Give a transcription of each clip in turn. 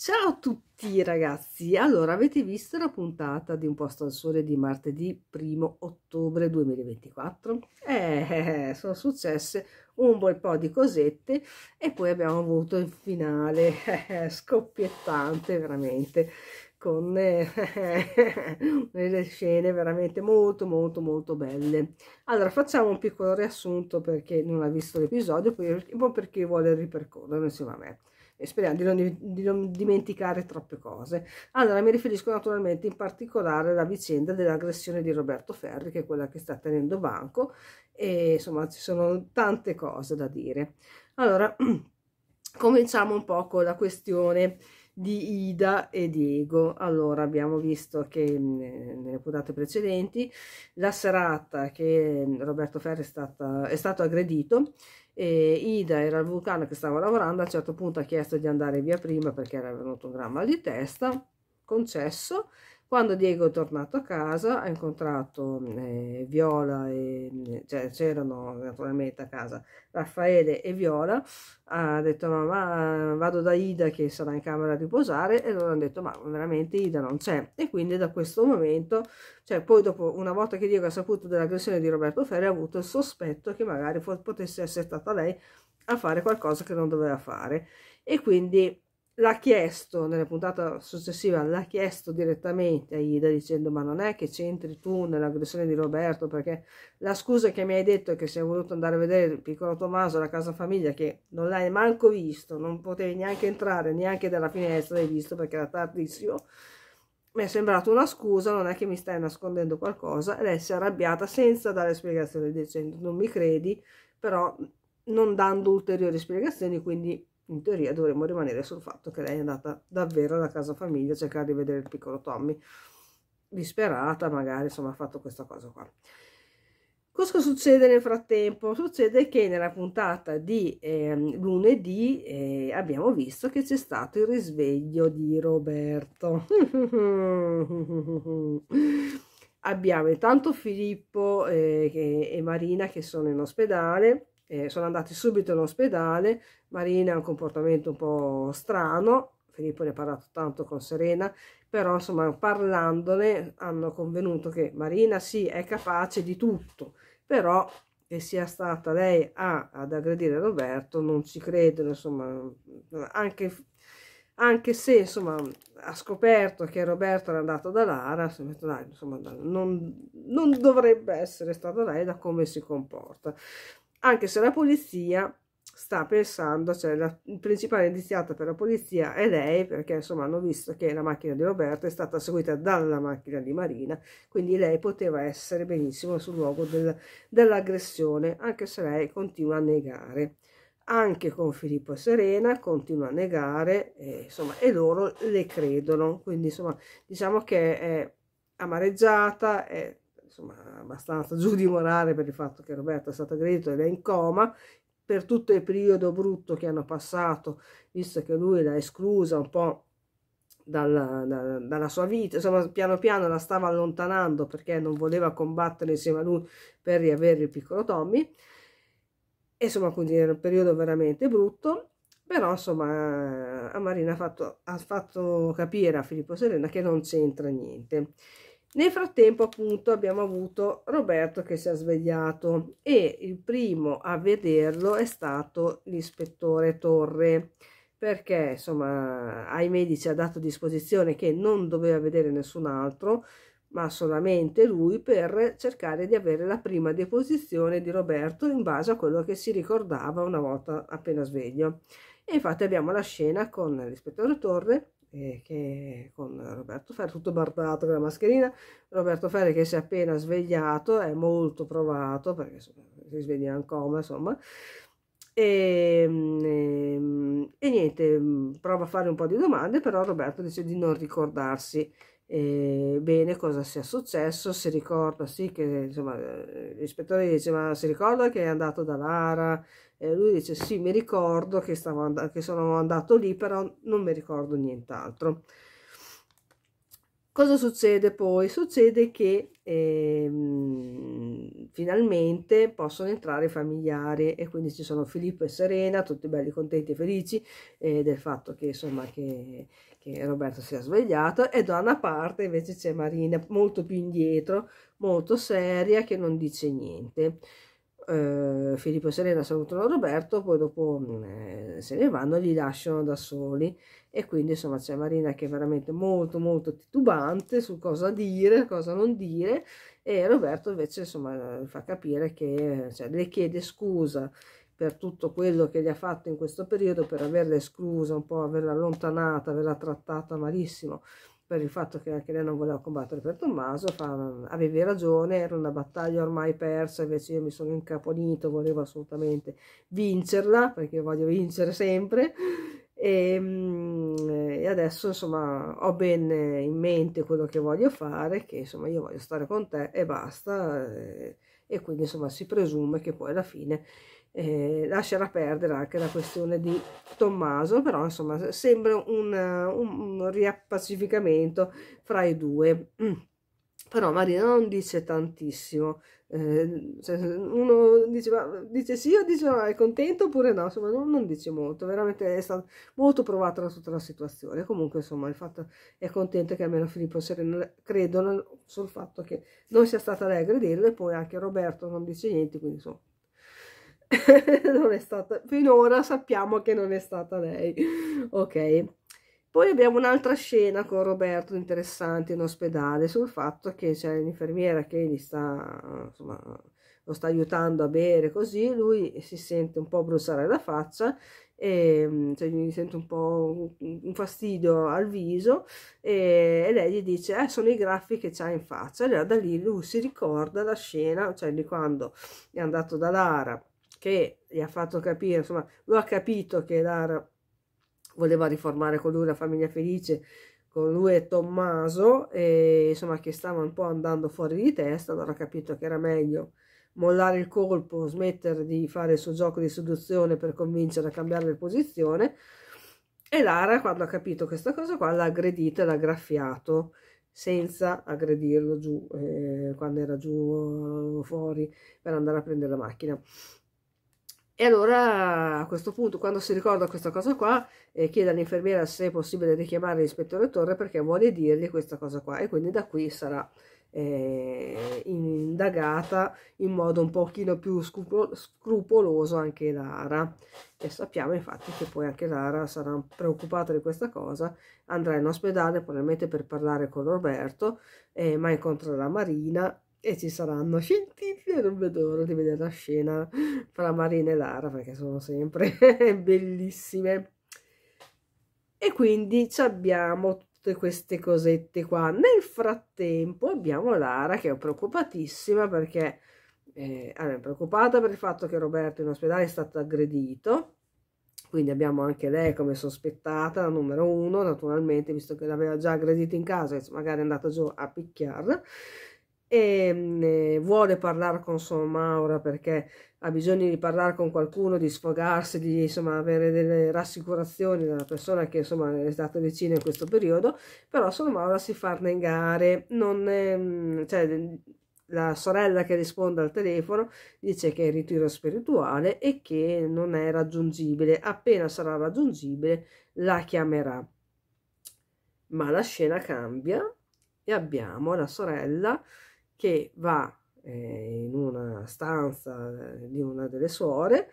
Ciao a tutti ragazzi, allora avete visto la puntata di Un posto al sole di martedì 1 ottobre 2024? Eh, sono successe un bel po' di cosette e poi abbiamo avuto il finale eh, scoppiettante veramente con eh, delle scene veramente molto molto molto belle allora facciamo un piccolo riassunto perché non ha visto l'episodio poi un po' per chi vuole ripercorrerlo insieme a me e speriamo di non, di non dimenticare troppe cose. Allora mi riferisco naturalmente in particolare alla vicenda dell'aggressione di Roberto Ferri, che è quella che sta tenendo banco e insomma ci sono tante cose da dire. Allora cominciamo un po' con la questione di Ida e Diego. Allora, abbiamo visto che mm, nelle puntate precedenti, la serata che mm, Roberto Ferri è, stata, è stato aggredito e Ida era il vulcano che stava lavorando, a un certo punto ha chiesto di andare via prima perché era venuto un gran mal di testa, concesso, quando Diego è tornato a casa ha incontrato mm, eh, Viola, e, mm, cioè c'erano naturalmente a casa Raffaele e Viola, ha detto mamma vado da Ida che sarà in camera a riposare e loro hanno detto ma veramente Ida non c'è e quindi da questo momento, cioè poi dopo una volta che Diego ha saputo dell'aggressione di Roberto Ferri ha avuto il sospetto che magari potesse essere stata lei a fare qualcosa che non doveva fare e quindi l'ha chiesto nella puntata successiva, l'ha chiesto direttamente a Ida dicendo ma non è che c'entri tu nell'aggressione di Roberto perché la scusa che mi hai detto è che sei voluto andare a vedere il piccolo Tommaso alla casa famiglia che non l'hai manco visto, non potevi neanche entrare neanche dalla finestra, l'hai visto perché era tardissimo, mi è sembrata una scusa, non è che mi stai nascondendo qualcosa e lei si è arrabbiata senza dare spiegazioni dicendo non mi credi però non dando ulteriori spiegazioni quindi in teoria dovremmo rimanere sul fatto che lei è andata davvero alla casa famiglia a cercare di vedere il piccolo Tommy disperata magari insomma ha fatto questa cosa qua cosa succede nel frattempo succede che nella puntata di eh, lunedì eh, abbiamo visto che c'è stato il risveglio di Roberto abbiamo intanto Filippo eh, che, e Marina che sono in ospedale eh, sono andati subito in ospedale, Marina ha un comportamento un po' strano, Filippo ne ha parlato tanto con Serena, però insomma parlandone hanno convenuto che Marina sì è capace di tutto, però che sia stata lei a, ad aggredire Roberto non ci credono, insomma, anche, anche se insomma ha scoperto che Roberto era andato da Lara, insomma, non, non dovrebbe essere stata lei da come si comporta anche se la polizia sta pensando, cioè la principale indiziata per la polizia è lei, perché insomma hanno visto che la macchina di Roberto è stata seguita dalla macchina di Marina, quindi lei poteva essere benissimo sul luogo del, dell'aggressione, anche se lei continua a negare. Anche con Filippo e Serena continua a negare, e, insomma, e loro le credono, quindi insomma diciamo che è amareggiata, è insomma, abbastanza giù di morale per il fatto che Roberto è stato aggredito ed è in coma per tutto il periodo brutto che hanno passato, visto che lui l'ha esclusa un po' dalla, da, dalla sua vita, insomma piano piano la stava allontanando perché non voleva combattere insieme a lui per riavere il piccolo Tommy, e, insomma quindi era un periodo veramente brutto, però insomma a Marina ha fatto, ha fatto capire a Filippo Serena che non c'entra niente nel frattempo appunto abbiamo avuto Roberto che si è svegliato e il primo a vederlo è stato l'ispettore Torre perché insomma ai medici ha dato disposizione che non doveva vedere nessun altro ma solamente lui per cercare di avere la prima deposizione di Roberto in base a quello che si ricordava una volta appena sveglio. E infatti abbiamo la scena con l'ispettore Torre eh, che con Roberto Ferri, tutto bardato con la mascherina, Roberto Ferri che si è appena svegliato, è molto provato perché si sveglia in coma insomma, e, ehm, e, ehm, e, niente, prova a fare un po' di domande, però Roberto dice di non ricordarsi eh, bene cosa sia successo, si ricorda sì che insomma, eh, l'ispettore dice ma si ricorda che è andato da Lara, eh, lui dice sì mi ricordo che, and- che sono andato lì però non mi ricordo nient'altro cosa succede poi? Succede che ehm, finalmente possono entrare i familiari e quindi ci sono Filippo e Serena, tutti belli contenti e felici eh, del fatto che, insomma, che, che Roberto sia svegliato e da una parte invece c'è Marina molto più indietro, molto seria, che non dice niente eh, Filippo e Serena salutano Roberto, poi dopo mm, eh, se ne vanno, e li lasciano da soli e quindi insomma c'è Marina che è veramente molto molto titubante su cosa dire, cosa non dire e Roberto invece insomma fa capire che cioè, le chiede scusa per tutto quello che gli ha fatto in questo periodo, per averla esclusa un po', averla allontanata, averla trattata malissimo per il fatto che anche lei non voleva combattere per Tommaso, fa, avevi ragione, era una battaglia ormai persa, invece io mi sono incaponito, volevo assolutamente vincerla, perché voglio vincere sempre, e, ehm, e, adesso insomma ho ben in mente quello che voglio fare, che insomma io voglio stare con te e basta, e, eh, e quindi insomma si presume che poi alla fine eh, lascerà perdere anche la questione di Tommaso, però insomma sembra un, un, un riappacificamento fra i due. Mm. Però Marina non dice tantissimo, eh, uno dice, ma, dice, sì o dice no, è contento oppure no, insomma non, non dice molto, veramente è stata molto provata la, tutta la situazione, comunque insomma il fatto è contento che almeno Filippo Sereno credono sul fatto che non sia stata lei a gradirlo e poi anche Roberto non dice niente, quindi insomma non è stata, finora sappiamo che non è stata lei, ok? Poi abbiamo un'altra scena con Roberto interessante in ospedale sul fatto che c'è l'infermiera che gli sta, insomma, lo sta aiutando a bere così, lui si sente un po' bruciare la faccia e mm, cioè, gli sente un po' un fastidio al viso e, e lei gli dice eh, sono i graffi che c'ha in faccia allora da lì lui si ricorda la scena cioè di quando è andato da Lara che gli ha fatto capire, insomma, lui ha capito che Lara voleva riformare con lui la famiglia felice, con lui e Tommaso, e insomma che stava un po' andando fuori di testa, allora ha capito che era meglio mollare il colpo, smettere di fare il suo gioco di seduzione per convincere a cambiare posizione, E Lara, quando ha capito questa cosa qua, l'ha aggredito e l'ha graffiato senza aggredirlo giù eh, quando era giù eh, fuori per andare a prendere la macchina. E allora a questo punto, quando si ricorda questa cosa qua, eh, chiede all'infermiera se è possibile richiamare l'ispettore Torre perché vuole dirgli questa cosa qua e quindi da qui sarà eh, indagata in modo un pochino più scrupolo scrupoloso anche Lara. E sappiamo infatti che poi anche Lara sarà preoccupata di questa cosa, andrà in ospedale probabilmente per parlare con Roberto, eh, ma incontrerà Marina e ci saranno scintille. non vedo l'ora di vedere la scena fra Marina e Lara perché sono sempre bellissime e quindi abbiamo tutte queste cosette qua nel frattempo abbiamo Lara che è preoccupatissima perché eh, è preoccupata per il fatto che Roberto in ospedale è stato aggredito quindi abbiamo anche lei come sospettata, la numero uno naturalmente, visto che l'aveva già aggredito in casa, magari è andata giù a picchiarla, Ehm, e vuole parlare con sua Maura perché ha bisogno di parlare con qualcuno, di sfogarsi, di insomma, avere delle rassicurazioni dalla persona che insomma è stata vicina in questo periodo, però sua Maura si fa negare, non, mm, cioè, la sorella che risponde al telefono dice che è in ritiro spirituale e che non è raggiungibile, appena sarà raggiungibile la chiamerà. Ma la scena cambia e abbiamo la sorella che va eh, in una stanza eh, di una delle suore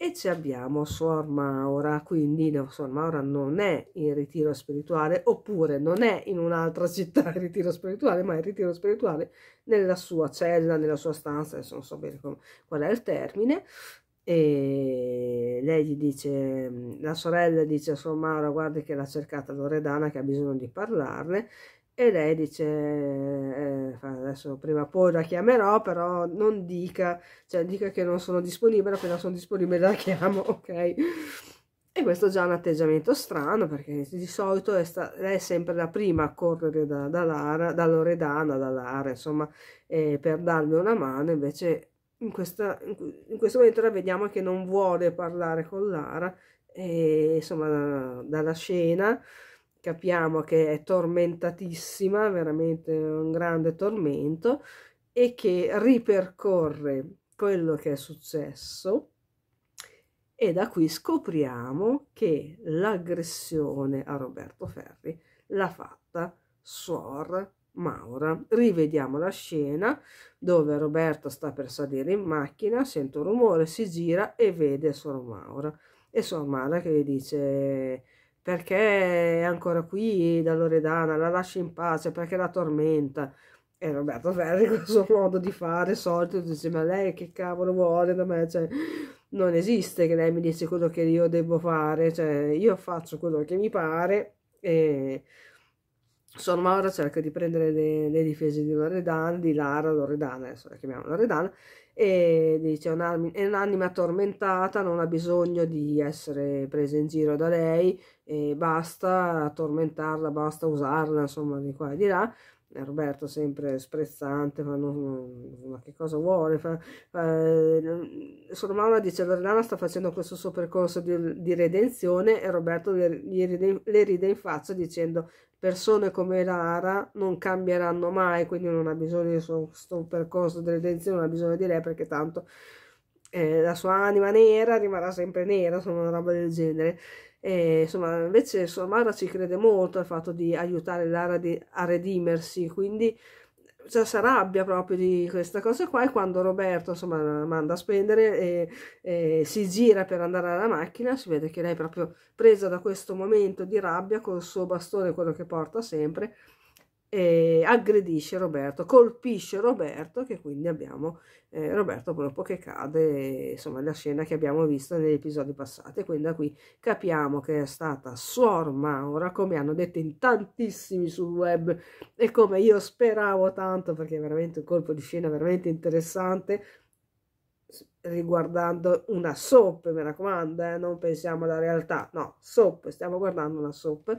e ci abbiamo Suor Maura, quindi Suor Maura non è in ritiro spirituale oppure non è in un'altra città in ritiro spirituale, ma è in ritiro spirituale nella sua cella, nella sua stanza, adesso non so bene come, qual è il termine, e lei gli dice, mm, la sorella dice a Suor Maura guardi che l'ha cercata Loredana che ha bisogno di parlarle, e lei dice eh, adesso prima o poi la chiamerò però non dica cioè dica che non sono disponibile appena sono disponibile la chiamo ok e questo è già un atteggiamento strano perché di solito è lei è sempre la prima a correre da, da Lara, da Loredana, da Lara, insomma, eh, per darmi una mano. Invece in, questa, in, questo momento la vediamo che non vuole parlare con Lara, e, insomma, dalla scena capiamo che è tormentatissima, veramente un grande tormento, e che ripercorre quello che è successo e da qui scopriamo che l'aggressione a Roberto Ferri l'ha fatta Suor Maura. Rivediamo la scena dove Roberto sta per salire in macchina, sente un rumore, si gira e vede Suor Maura. E Suor Maura che gli dice perché è ancora qui da Loredana, la lascia in pace, perché la tormenta. E Roberto Ferri con il suo modo di fare solito dice ma lei che cavolo vuole da me? Cioè, non esiste che lei mi dice quello che io devo fare, cioè, io faccio quello che mi pare e insomma ora cerco di prendere le, le difese di Loredana, di Lara Loredana, adesso la chiamiamo Loredana, e dice è un'anima tormentata, non ha bisogno di essere presa in giro da lei, e basta tormentarla, basta usarla, insomma di qua e di là. Roberto sempre sprezzante, ma, non, ma che cosa vuole? Fa, eh, sua mamma dice Verdana sta facendo questo suo percorso di, di redenzione e Roberto le, le ride in faccia dicendo persone come Lara non cambieranno mai, quindi non ha bisogno di questo percorso delle redenzione, non ha bisogno di lei perché tanto eh, la sua anima nera rimarrà sempre nera, insomma una roba del genere. E, insomma, invece sua Somara ci crede molto al fatto di aiutare Lara di, a redimersi, quindi cioè, si arrabbia proprio di questa cosa qua e quando Roberto insomma la manda a spendere e, e, si gira per andare alla macchina si vede che lei è proprio presa da questo momento di rabbia col suo bastone quello che porta sempre eh, aggredisce Roberto, colpisce Roberto, che quindi abbiamo eh, Roberto proprio che cade, insomma la scena che abbiamo visto negli episodi passati, quindi da qui capiamo che è stata Suor Maura, come hanno detto in tantissimi sul web e come io speravo tanto, perché è veramente un colpo di scena veramente interessante, riguardando una soap, mi raccomando, eh, non pensiamo alla realtà, no, soap, stiamo guardando una soap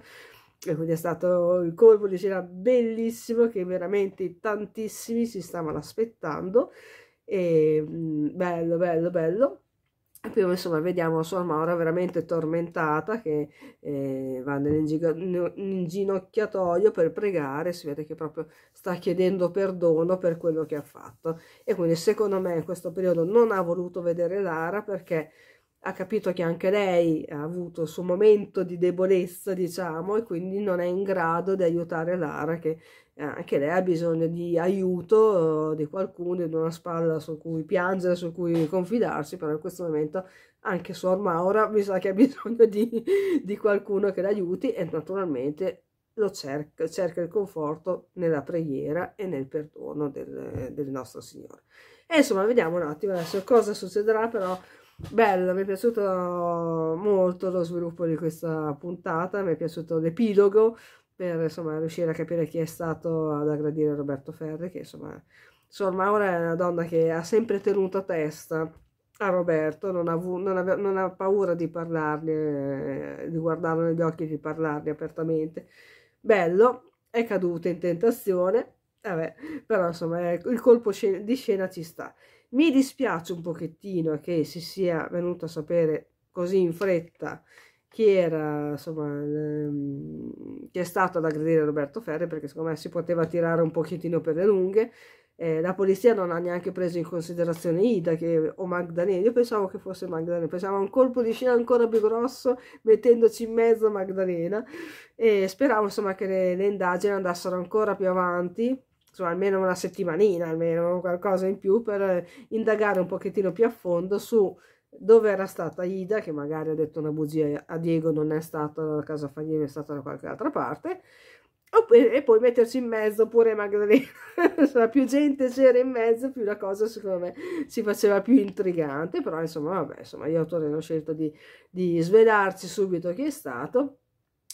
e quindi è stato il colpo di cena bellissimo che veramente tantissimi si stavano aspettando e mm, bello bello bello e poi insomma vediamo sua Maura veramente tormentata che eh, va nell'inginocchiatoio per pregare, si vede che proprio sta chiedendo perdono per quello che ha fatto. E quindi secondo me in questo periodo non ha voluto vedere Lara perché ha capito che anche lei ha avuto il suo momento di debolezza, diciamo, e quindi non è in grado di aiutare Lara, che eh, anche lei ha bisogno di aiuto eh, di qualcuno, di una spalla su cui piangere, su cui confidarsi, però in questo momento anche Suor Maura mi sa che ha bisogno di, di qualcuno che l'aiuti e naturalmente lo cerca, cerca il conforto nella preghiera e nel perdono del, del nostro Signore. E insomma, vediamo un attimo adesso cosa succederà, però Bello, mi è piaciuto molto lo sviluppo di questa puntata, mi è piaciuto l'epilogo per insomma, riuscire a capire chi è stato ad aggredire Roberto Ferri, che insomma Sorma ora è una donna che ha sempre tenuto a testa a Roberto, non ha, non ha, non ha paura di parlarne, eh, di guardarlo negli occhi e di parlarne apertamente. Bello, è caduta in tentazione, vabbè, però insomma ecco, il colpo scena, di scena ci sta. Mi dispiace un pochettino che si sia venuto a sapere così in fretta chi era, insomma, ehm, chi è stato ad aggredire Roberto Ferri, perché secondo me si poteva tirare un pochettino per le lunghe. Eh, la polizia non ha neanche preso in considerazione Ida che, o Magdalena. Io pensavo che fosse Magdalena, pensavo a un colpo di scena ancora più grosso mettendoci in mezzo Magdalena e speravo insomma che le, le indagini andassero ancora più avanti insomma, almeno una settimanina, almeno qualcosa in più per eh, indagare un pochettino più a fondo su dove era stata Ida, che magari ha detto una bugia a Diego, non è stata da casa Fagnino, è stata da qualche altra parte, e poi metterci in mezzo pure Magdalena. più gente c'era in mezzo, più la cosa secondo me si faceva più intrigante, però insomma, vabbè, insomma, gli autori hanno scelto di, di svelarci subito chi è stato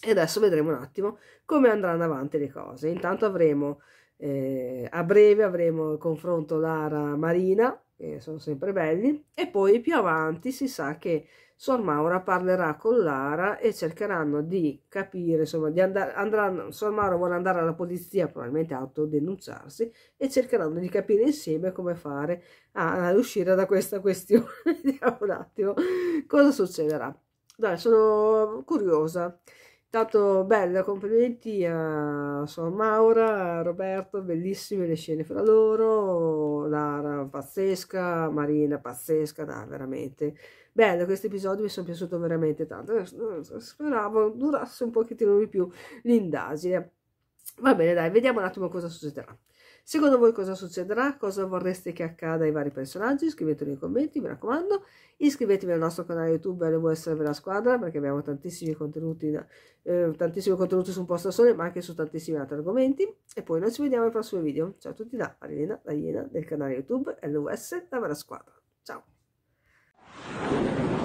e adesso vedremo un attimo come andranno avanti le cose. Intanto avremo eh, a breve avremo il confronto Lara Marina, che sono sempre belli, e poi più avanti si sa che Suor Maura parlerà con Lara e cercheranno di capire, insomma, di andare, andranno, Sor Maura vuole andare alla polizia, probabilmente autodenunciarsi, e cercheranno di capire insieme come fare a, ad uscire da questa questione. Vediamo un attimo cosa succederà. Dai, sono curiosa stato bello, complimenti a Sor Maura, a Roberto, bellissime le scene fra loro, Lara pazzesca, Marina pazzesca, no, veramente bello, questo episodio mi sono piaciuto veramente tanto, speravo durasse un pochettino di più l'indagine. Va bene dai, vediamo un attimo cosa succederà. Secondo voi cosa succederà? Cosa vorreste che accada ai vari personaggi? Scrivetelo nei commenti, mi raccomando. Iscrivetevi al nostro canale YouTube LVSV La Squadra perché abbiamo tantissimi contenuti, eh, tantissimi contenuti su un posto sole ma anche su tantissimi altri argomenti. E poi noi ci vediamo al prossimo video. Ciao a tutti da Marilena, da Iena del canale YouTube LVS La Vera Squadra. Ciao!